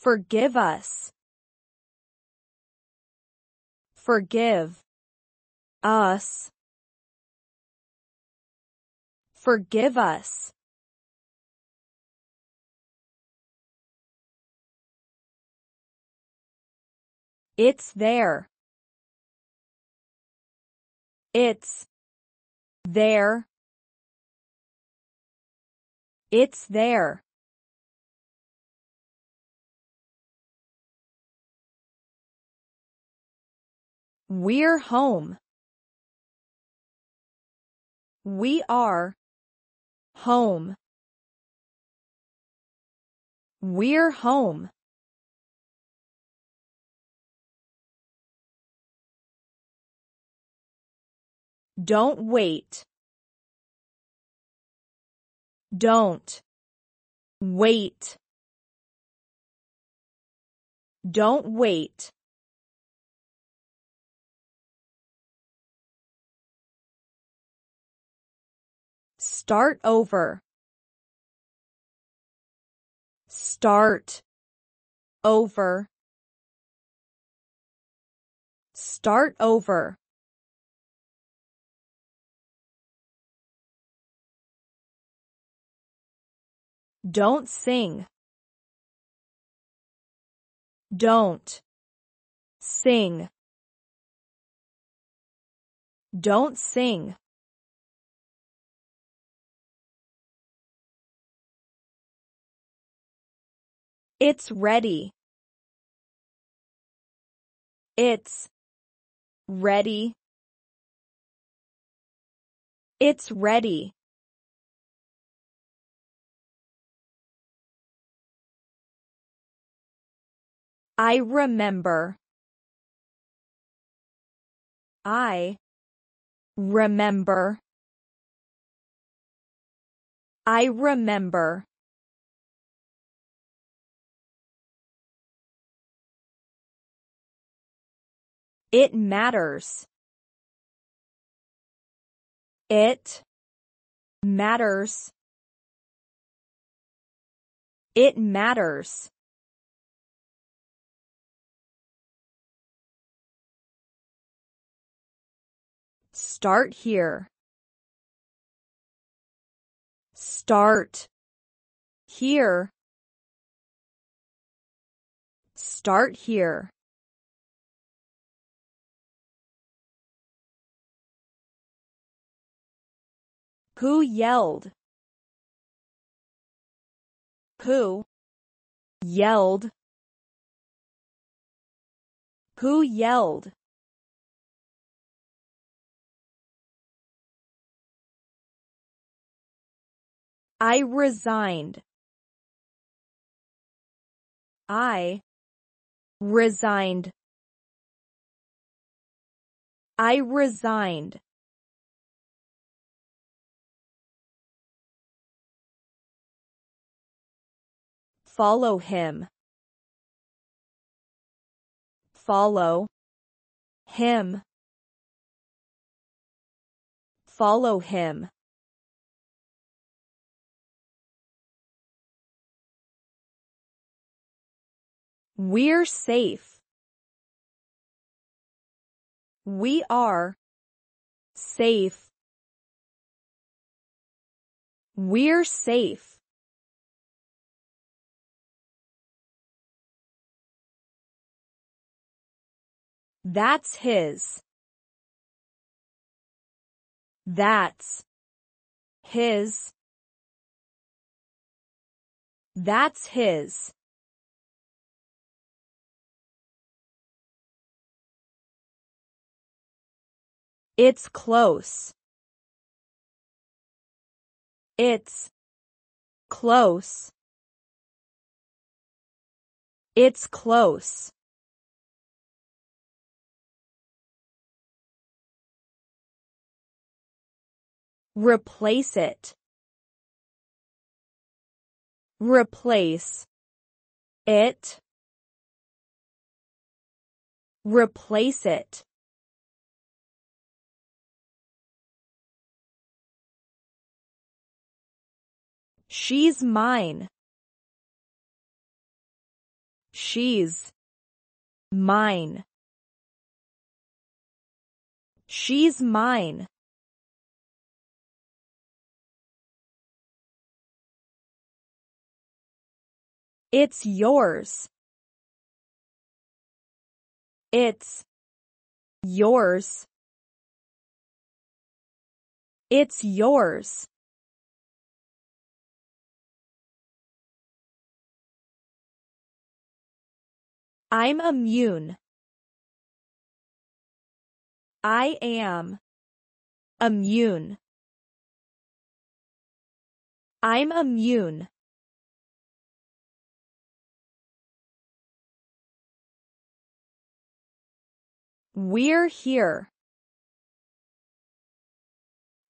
Forgive us. Forgive us. Forgive us. It's there. It's there. It's there. We're home. We are home. We're home. Don't wait. Don't wait. Don't wait. Start over. Start over. Start over. Don't sing. Don't sing. Don't sing. It's ready. It's ready. It's ready. I remember. I remember. I remember. It matters. It matters. It matters. Start here. Start here. Start here. Who yelled? Who yelled? Who yelled? I resigned. I resigned. I resigned. Follow him. Follow him. Follow him. We're safe. We are safe. We're safe. That's his. That's his. That's his. It's close. It's close. It's close. Replace it. Replace it. Replace it. She's mine. She's mine. She's mine. It's yours. It's yours. It's yours. I'm immune. I am immune. I'm immune. We're here.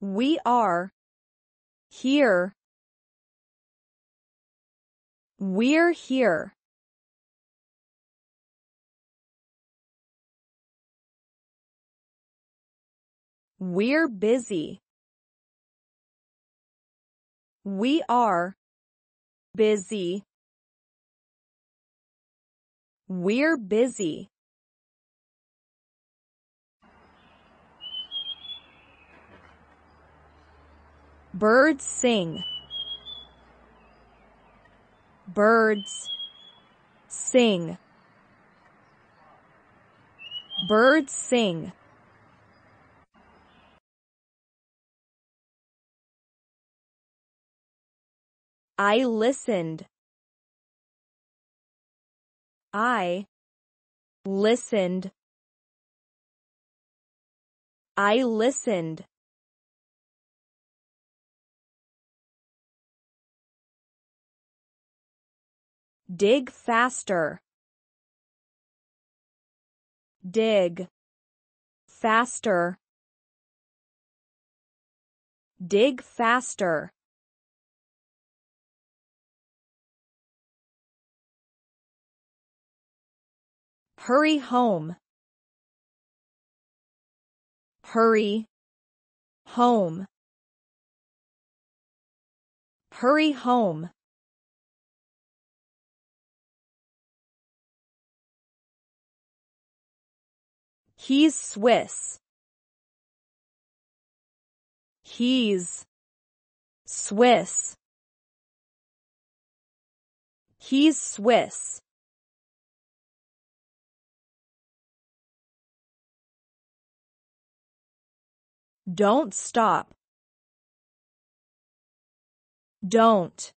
We are here. We're here. We're busy. We are busy. We're busy. Birds sing. Birds sing. Birds sing. I listened. I listened. I listened. Dig faster. Dig faster. Dig faster. Hurry home. Hurry home. Hurry home. He's Swiss. He's Swiss. He's Swiss. Don't stop. Don't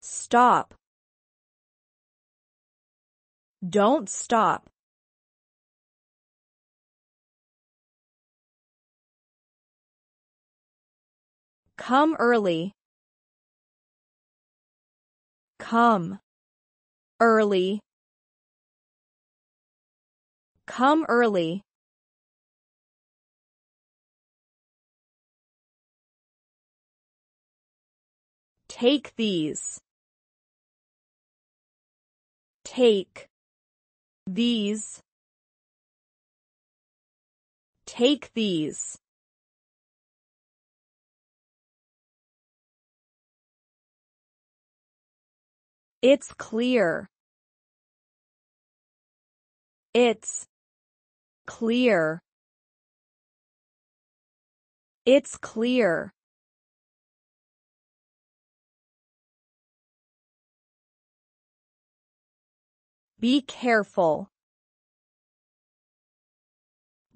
stop. Don't stop. Come early. Come early. Come early. Take these. Take these. Take these. It's clear. It's clear. It's clear. Be careful.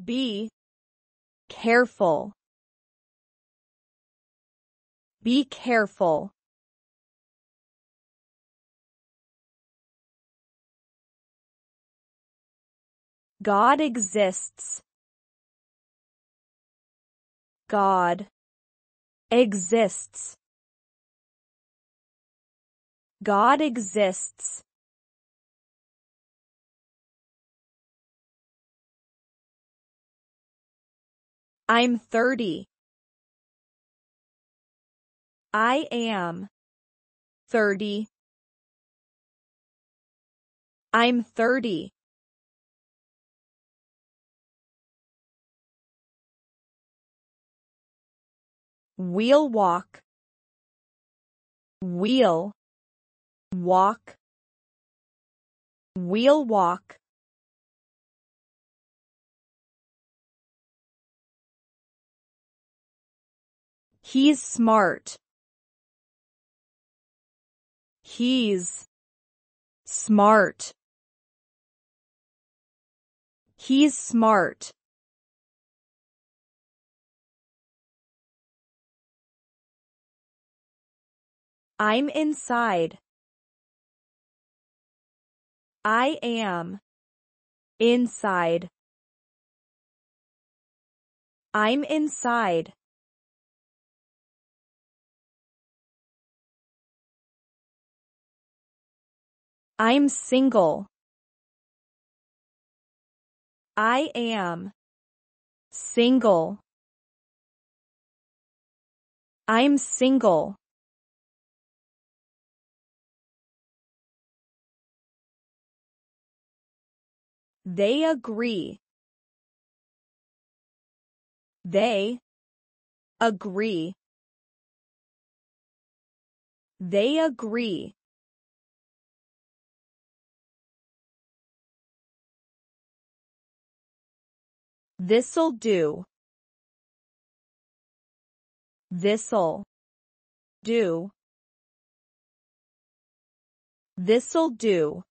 Be careful. Be careful. God exists. God exists. God exists. I'm 30. I am 30. I'm 30. wheel walk wheel walk wheel walk he's smart he's smart he's smart I'm inside. I am inside. I'm inside. I'm single. I am single. I'm single. They agree. They agree. They agree. This'll do. This'll do. This'll do.